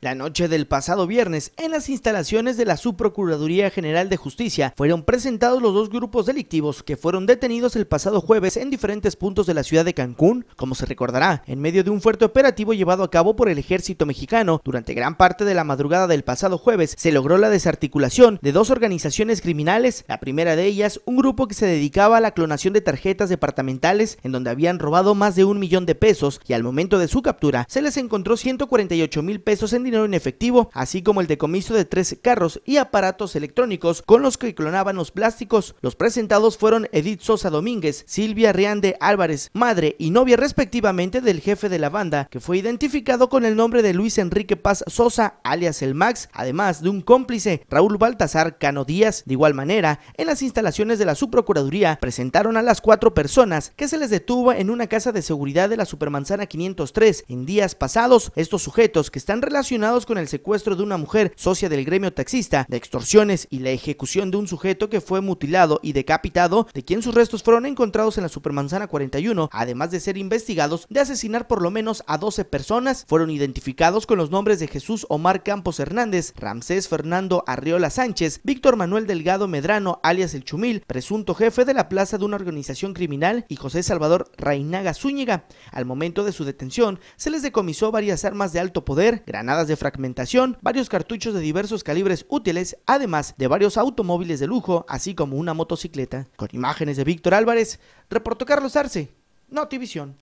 La noche del pasado viernes, en las instalaciones de la Subprocuraduría General de Justicia, fueron presentados los dos grupos delictivos que fueron detenidos el pasado jueves en diferentes puntos de la ciudad de Cancún, como se recordará, en medio de un fuerte operativo llevado a cabo por el ejército mexicano. Durante gran parte de la madrugada del pasado jueves, se logró la desarticulación de dos organizaciones criminales, la primera de ellas, un grupo que se dedicaba a la clonación de tarjetas departamentales, en donde habían robado más de un millón de pesos, y al momento de su captura, se les encontró 148 mil pesos en dinero en efectivo, así como el decomiso de tres carros y aparatos electrónicos con los que clonaban los plásticos. Los presentados fueron Edith Sosa Domínguez, Silvia Riande Álvarez, madre y novia respectivamente del jefe de la banda, que fue identificado con el nombre de Luis Enrique Paz Sosa, alias el Max, además de un cómplice, Raúl Baltasar Cano Díaz. De igual manera, en las instalaciones de la subprocuraduría presentaron a las cuatro personas que se les detuvo en una casa de seguridad de la Supermanzana 503 en días pasados. Estos sujetos que están relacionados con el secuestro de una mujer socia del gremio taxista, de extorsiones y la ejecución de un sujeto que fue mutilado y decapitado, de quien sus restos fueron encontrados en la Supermanzana 41, además de ser investigados de asesinar por lo menos a 12 personas, fueron identificados con los nombres de Jesús Omar Campos Hernández, Ramsés Fernando Arriola Sánchez, Víctor Manuel Delgado Medrano, alias El Chumil, presunto jefe de la plaza de una organización criminal, y José Salvador Reinaga Zúñiga. Al momento de su detención, se les decomisó varias armas de alto poder, granadas de fragmentación, varios cartuchos de diversos calibres útiles, además de varios automóviles de lujo, así como una motocicleta. Con imágenes de Víctor Álvarez, reportó Carlos Arce, Notivisión.